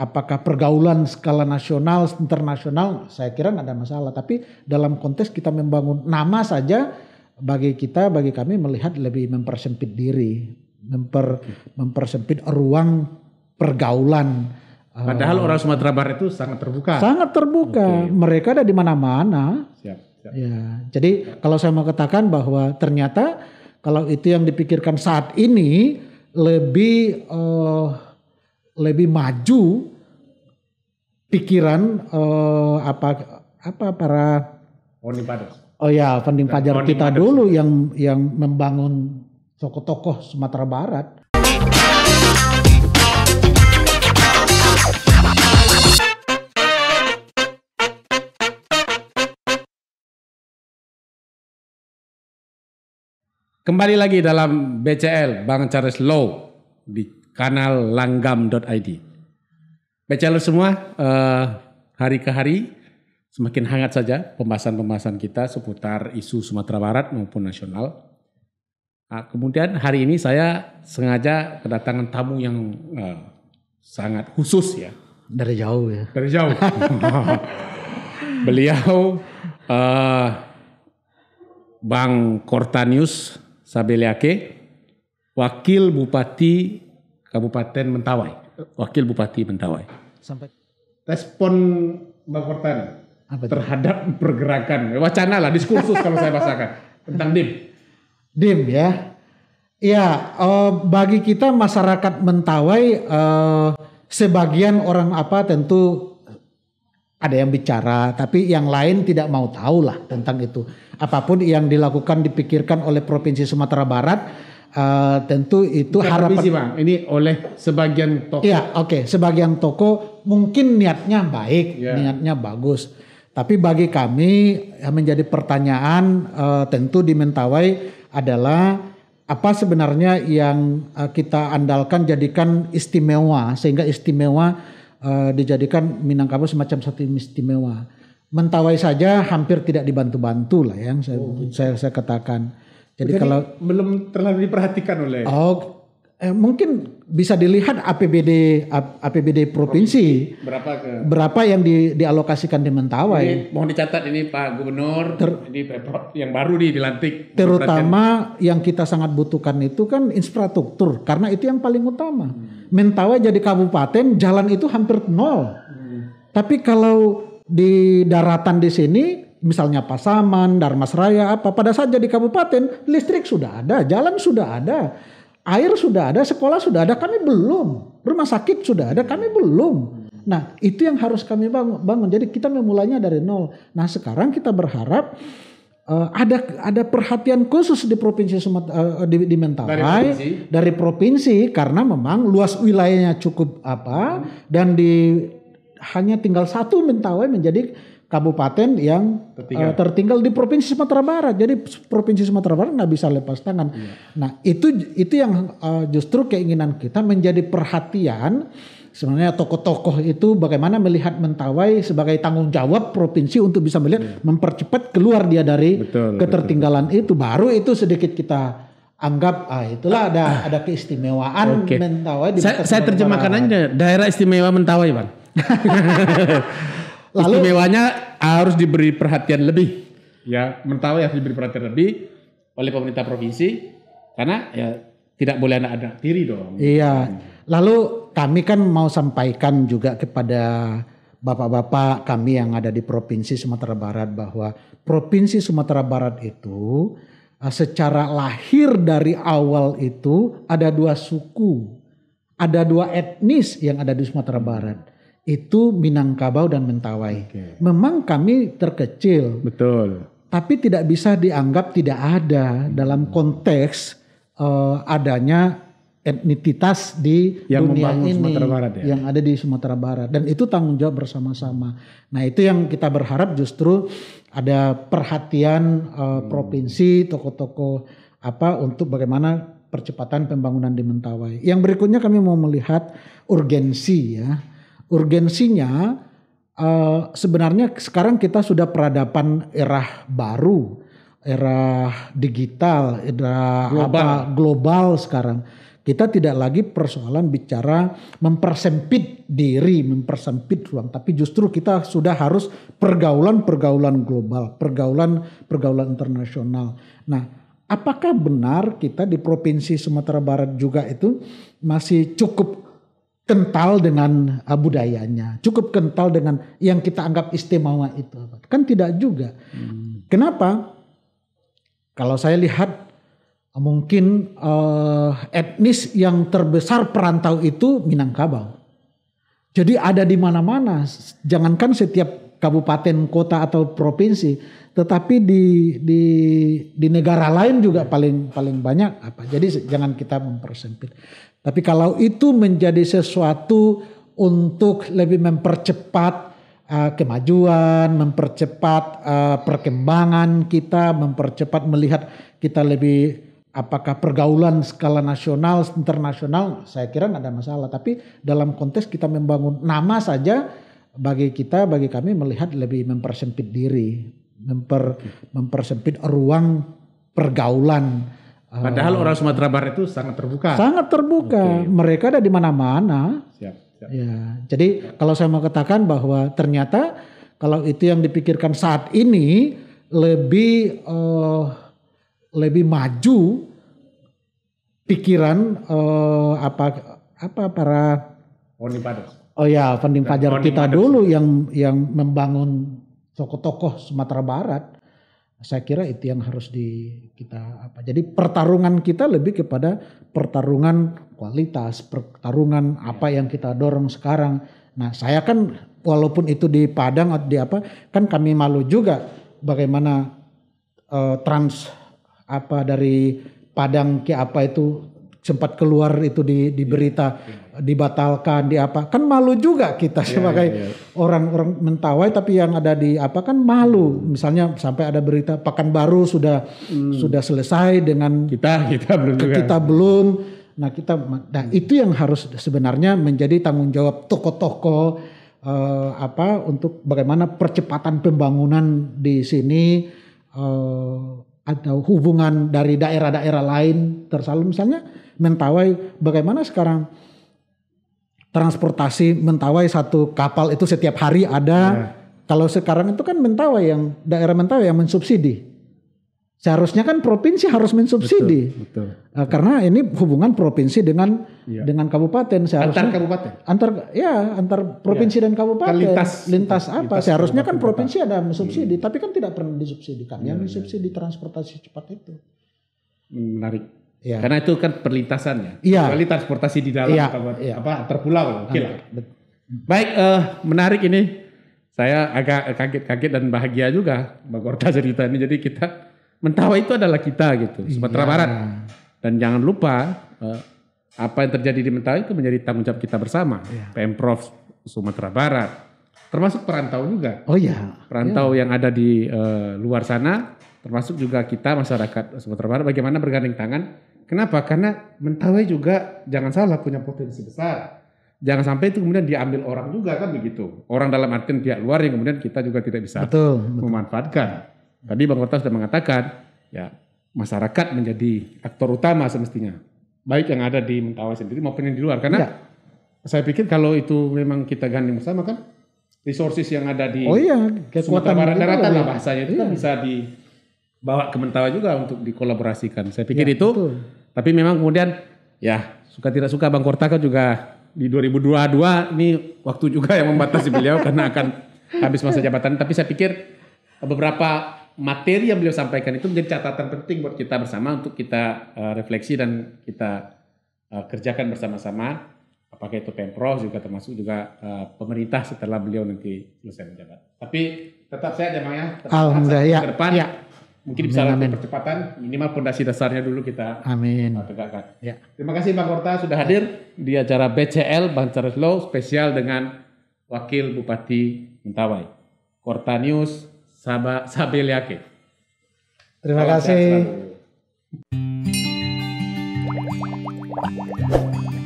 apakah pergaulan skala nasional, internasional, saya kira nggak ada masalah. Tapi dalam konteks kita membangun nama saja, bagi kita, bagi kami melihat lebih mempersempit diri, memper mempersempit ruang pergaulan. Padahal uh, orang Sumatera Barat itu sangat terbuka. Sangat terbuka, okay. mereka ada di mana-mana. Ya, jadi siap. kalau saya mau katakan bahwa ternyata kalau itu yang dipikirkan saat ini lebih uh, lebih maju pikiran uh, apa apa para Founding Oh ya, Founding Fathers kita dulu yang yang membangun tokoh-tokoh Sumatera Barat. Kembali lagi dalam BCL Bang Charles Low di kanal langgam.id. Baca semua, uh, hari ke hari semakin hangat saja pembahasan-pembahasan kita seputar isu Sumatera Barat maupun nasional. Nah, kemudian hari ini saya sengaja kedatangan tamu yang uh, sangat khusus ya. Dari jauh ya. Dari jauh. Beliau uh, Bang Kortanius Sabeliake, Wakil Bupati Kabupaten Mentawai, Wakil Bupati Mentawai. Sampai respon Bang Apa terhadap pergerakan wacana lah diskursus kalau saya bahasakan tentang DIM. DIM ya. Ya, uh, bagi kita masyarakat Mentawai eh, sebagian orang apa tentu ada yang bicara, tapi yang lain tidak mau tahu lah tentang itu. Apapun yang dilakukan dipikirkan oleh Provinsi Sumatera Barat, Eh, tentu itu Bukan harapan. Permisi, Bang. Ini oleh sebagian toko. ya oke. Okay. Sebagian toko mungkin niatnya baik, yeah. niatnya bagus. Tapi bagi kami yang menjadi pertanyaan uh, tentu di Mentawai adalah apa sebenarnya yang uh, kita andalkan jadikan istimewa sehingga istimewa uh, dijadikan Minangkabau semacam satu istimewa. Mentawai saja hampir tidak dibantu-bantu lah yang saya, oh. Gitu. saya saya katakan jadi, Jadi kalau belum terlalu diperhatikan oleh Oh eh, mungkin bisa dilihat APBD APBD provinsi, berapa ke berapa yang di, dialokasikan di Mentawai. Ini, mohon dicatat ini Pak Gubernur Ter, ini yang baru nih dilantik. Terutama yang kita sangat butuhkan itu kan infrastruktur karena itu yang paling utama. Hmm. Mentawai jadi kabupaten jalan itu hampir nol. Hmm. Tapi kalau di daratan di sini misalnya Pasaman, Darmasraya, apa pada saat jadi kabupaten listrik sudah ada, jalan sudah ada, air sudah ada, sekolah sudah ada, kami belum, rumah sakit sudah ada, kami belum. Nah itu yang harus kami bangun. bangun. Jadi kita memulainya dari nol. Nah sekarang kita berharap uh, ada ada perhatian khusus di provinsi Sumat, uh, di, di Mentawai dari provinsi. dari provinsi karena memang luas wilayahnya cukup apa hmm. dan di hanya tinggal satu Mentawai menjadi kabupaten yang tertinggal, uh, tertinggal di provinsi Sumatera Barat. Jadi provinsi Sumatera Barat nggak bisa lepas tangan. Iya. Nah itu itu yang uh, justru keinginan kita menjadi perhatian sebenarnya tokoh-tokoh itu bagaimana melihat Mentawai sebagai tanggung jawab provinsi untuk bisa melihat iya. mempercepat keluar dia dari betul, ketertinggalan betul. itu. Baru itu sedikit kita anggap ah itulah ada ah. ada keistimewaan okay. Mentawai. Di saya, saya terjemahkan aja daerah istimewa Mentawai bang. Lalu, Istimewanya harus diberi perhatian lebih. Ya, mentawai harus diberi perhatian lebih oleh pemerintah provinsi karena ya tidak boleh anak anak tiri dong. Iya. Lalu kami kan mau sampaikan juga kepada bapak-bapak kami yang ada di provinsi Sumatera Barat bahwa provinsi Sumatera Barat itu eh, secara lahir dari awal itu ada dua suku, ada dua etnis yang ada di Sumatera Barat itu Minangkabau dan Mentawai. Okay. Memang kami terkecil. Betul. Tapi tidak bisa dianggap tidak ada dalam hmm. konteks uh, adanya etnisitas di yang dunia ini Sumatera Barat ya? yang ada di Sumatera Barat dan itu tanggung jawab bersama-sama. Nah, itu yang kita berharap justru ada perhatian uh, provinsi toko-toko apa untuk bagaimana percepatan pembangunan di Mentawai. Yang berikutnya kami mau melihat urgensi ya urgensinya uh, sebenarnya sekarang kita sudah peradaban era baru, era digital, era global. apa global sekarang. Kita tidak lagi persoalan bicara mempersempit diri, mempersempit ruang, tapi justru kita sudah harus pergaulan-pergaulan global, pergaulan-pergaulan internasional. Nah, apakah benar kita di provinsi Sumatera Barat juga itu masih cukup kental dengan ah, budayanya, cukup kental dengan yang kita anggap istimewa itu. Kan tidak juga. Hmm. Kenapa? Kalau saya lihat mungkin uh, etnis yang terbesar perantau itu Minangkabau. Jadi ada di mana-mana. Jangankan setiap kabupaten, kota atau provinsi, tetapi di di di negara lain juga paling paling banyak apa. Jadi jangan kita mempersempit. Tapi kalau itu menjadi sesuatu untuk lebih mempercepat uh, kemajuan, mempercepat uh, perkembangan kita, mempercepat melihat kita lebih apakah pergaulan skala nasional, internasional, saya kira tidak ada masalah. Tapi dalam konteks kita membangun nama saja bagi kita, bagi kami melihat lebih mempersempit diri, memper mempersempit ruang pergaulan. Eh, Padahal uh, orang Sumatera Barat itu sangat terbuka. Sangat terbuka. Okay. Mereka ada di mana-mana. Ya, jadi kalau saya mau katakan bahwa ternyata kalau itu yang dipikirkan saat ini lebih uh, lebih maju pikiran uh, apa apa para Founding Fathers. Oh ya, Founding Fathers kita Fathers. dulu yang yang membangun tokoh-tokoh Sumatera Barat. Saya kira itu yang harus di kita apa. Jadi pertarungan kita lebih kepada pertarungan kualitas, pertarungan apa ya. yang kita dorong sekarang. Nah, saya kan walaupun itu di Padang atau di apa, kan kami malu juga bagaimana uh, trans apa dari Padang ke apa itu sempat keluar itu di, di berita. Ya, ya dibatalkan di apa kan malu juga kita yeah, sebagai iya, iya, iya. orang-orang mentawai tapi yang ada di apa kan malu misalnya sampai ada berita pakan baru sudah hmm. sudah selesai dengan kita kita belum juga. kita belum nah kita nah itu yang harus sebenarnya menjadi tanggung jawab toko-toko eh, apa untuk bagaimana percepatan pembangunan di sini eh, atau hubungan dari daerah-daerah lain tersalur misalnya mentawai bagaimana sekarang transportasi Mentawai satu kapal itu setiap hari ada. Yeah. Kalau sekarang itu kan Mentawai yang daerah Mentawai yang mensubsidi. Seharusnya kan provinsi harus mensubsidi. Betul, betul. Eh, karena ini hubungan provinsi dengan ya. dengan kabupaten seharusnya antar kabupaten. Antar ya antar provinsi ya. dan kabupaten. Kan lintas lintas apa? Lintas seharusnya kan provinsi ada mensubsidi, ya. tapi kan tidak pernah disubsidikan. Ya, yang mensubsidi ya. transportasi cepat itu. Menarik. Ya. Karena itu kan perlintasannya. Iya. Kecuali transportasi di dalam ya. apa, ya. apa terpulau. Oke iya, lah. Baik, uh, menarik ini. Saya agak kaget-kaget dan bahagia juga Mbak Korta cerita ini. Jadi kita Mentawa itu adalah kita gitu, Sumatera ya. Barat. Dan jangan lupa uh, apa yang terjadi di Mentawai itu menjadi tanggung jawab kita bersama. Ya. Pemprov Sumatera Barat, termasuk perantau juga. Oh iya. Perantau ya. yang ada di uh, luar sana, termasuk juga kita masyarakat Sumatera Barat bagaimana bergandeng tangan Kenapa? Karena mentawai juga jangan salah punya potensi besar. Jangan sampai itu kemudian diambil orang juga kan begitu. Orang dalam artian pihak luar yang kemudian kita juga tidak bisa betul, betul. memanfaatkan. Tadi Bang Kota sudah mengatakan ya masyarakat menjadi aktor utama semestinya. Baik yang ada di Mentawai sendiri maupun yang di luar. Karena ya. saya pikir kalau itu memang kita gandeng bersama kan resources yang ada di oh iya, Sumatera Barat daratan lah ya. bahasanya itu kan iya. kan bisa dibawa ke Mentawai juga untuk dikolaborasikan. Saya pikir ya, itu betul tapi memang kemudian ya suka tidak suka Bang Kortaka juga di 2022 ini waktu juga yang membatasi beliau karena akan habis masa jabatan. Tapi saya pikir beberapa materi yang beliau sampaikan itu menjadi catatan penting buat kita bersama untuk kita uh, refleksi dan kita uh, kerjakan bersama-sama. Apakah itu pemprov juga termasuk juga uh, pemerintah setelah beliau nanti selesai menjabat. Tapi tetap saya jemaah ya. ya. Alhamdulillah. Ya. Ke depan. Ya mungkin bisa lebih amin. percepatan minimal pondasi dasarnya dulu kita amin eh, tegakkan ya. terima kasih pak Korta sudah hadir di acara BCL Bancares Law spesial dengan Wakil Bupati Mentawai Korta News Saba, Sabeliake terima Salam kasih